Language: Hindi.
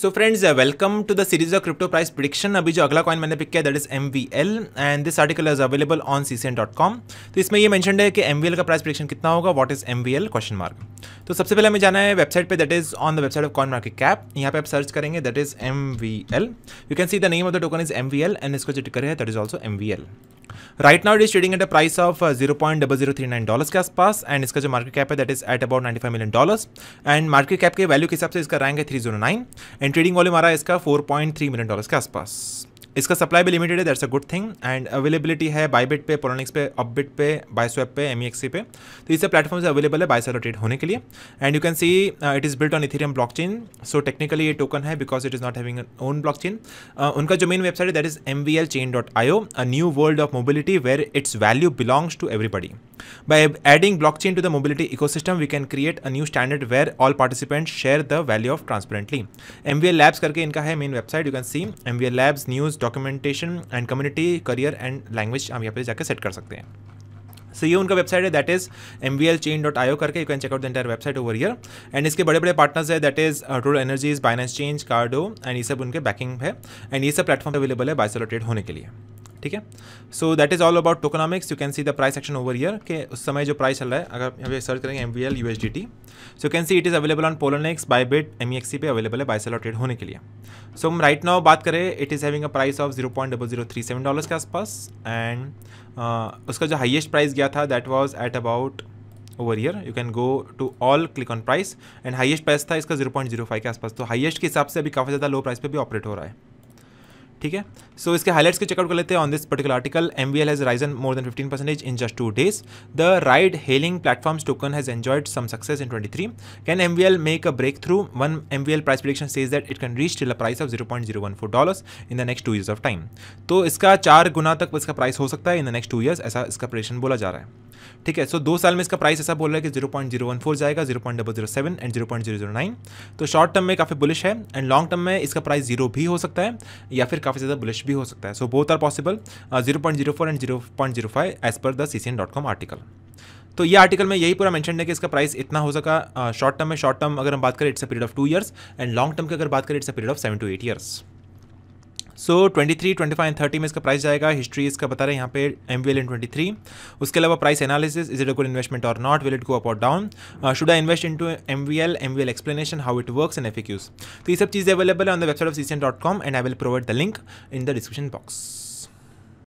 so friends welcome to the series of crypto price prediction अभी जो अगला कॉइन मैंने पिक किया that is M V L and this article is available on C C N dot com तो इसमें ये मैंशन है कि एम वी एल का प्राइस प्रिडिक्शन कितना होगा what is M V L question mark तो सबसे पहले हमें जाना है वेबसाइट पे that is on the website of coin market cap यहाँ पे आप सर्च करेंगे that is M V L you can see the name of the token is M V L and इसको जो टिकर है that is also M V L right now it is trading at a price of zero point double zero three nine dollars के आसपास एंड इसका जो मार्केट कैप है that is at about ninety five million dollars and market cap के वैल्यू के हिसाब से इसका रैंक है three zero nine and trading volume आ रहा है इसका four point three million dollars के आसपास इसका सप्लाई भी लिमिटेड है that's a good thing and availability है बाईबिट पे पोलोनिक्स पे अपबिट पे स्वेप पे एम e पे तो इसे प्लेटफॉर्म से अवेलेबल है बाइसेलर ट्रेड होने के लिए and you can see it is built on Ethereum blockchain so technically ये टोकन है because it is not having own blockchain उनका जो मेन वेबसाइट है that is M V L chain dot I O a new world of mobility where its value belongs to everybody adding By to the mobility ecosystem we can create a new standard where all participant share the value of transparently M V L labs करके इनका है main website you can see M V L labs news documentation and community career and language हम यहाँ पे जाकर सेट कर सकते हैं सो so, ये उनका वेबसाइट है that is M V L chain dot O करके you can check out the entire website over year and इसके बड़े बड़े पार्टनर्स है that is Total Energies Binance change Cardo and ये सब उनके बैकिंग है एंड ये सब प्लेटफॉर्म अवेलेबल है बाइसोलोटेड होने के लिए ठीक है so that is all about tokenomics you can see the price action over year के उस समय जो प्राइस चल रहा है अगर यहाँ सर्च करेंगे M V L U S D T so can see it is available on Poloniex Bybit M E X C पे अवेलेबल है बाई सेल ट्रेड होने के लिए सो हम राइट नाउ बात करें it is having a price of zero point double zero three seven dollars के आसपास एंड uh, उसका जो हाइएस्ट प्राइस गया था that was at about over year you can go to all click on price and highest price था इसका जीरो पॉइंट जीरो फाइव के आसपास तो हाइएस्ट के हिसाब से अभी काफ़ी ज़्यादा लो प्राइस पर भी ऑपरेट हो रहा है ठीक है सो इसके हाईलाइट्स के चेकआउट कर लेते हैं on this particular article M V L has risen more than fifteen percentage in just two days the ride hailing platforms token has enjoyed some success in twenty three can M V L make a breakthrough one M V L price prediction says that it can reach till a price of zero point zero one four dollars in the next two years of time तो इसका चार गुना तक इसका प्राइस हो सकता है in the next two years ऐसा इसका प्रेडिक्शन बोला जा रहा है ठीक है सो दो साल में इसका प्राइस ऐसा बोल रहा है कि zero point zero one four जाएगा zero point double zero seven and zero point zero zero nine तो शॉर्ट टर्म में काफ़ी बुलिश है एंड लॉन्ग टर्म में इसका प्राइस जीरो भी हो सकता है या फिर काफ़ी ज़्यादा बुलिश भी हो सकता है so both are possible zero point zero four and zero point zero five as per the C C N dot com article तो ये आर्टिकल में यही पूरा मेंशन है कि इसका प्राइस इतना हो सका शॉर्ट uh, टर्म में शॉर्ट टर्म अगर हम बात करें it's a period of two years and long term की अगर बात करें it's a period of seven to eight years so twenty three twenty five and thirty में इसका प्राइस जाएगा हिस्ट्री इसका बता रहे हैं यहाँ पे M V L in twenty three उसके अलावा price analysis is it a good investment और not will it go up और down should I invest in to M V L M V L explanation how it work and एफिक्यूज तो ये सब चीज़ें अवेलेबल है on the website of C and I will provide the link in the description box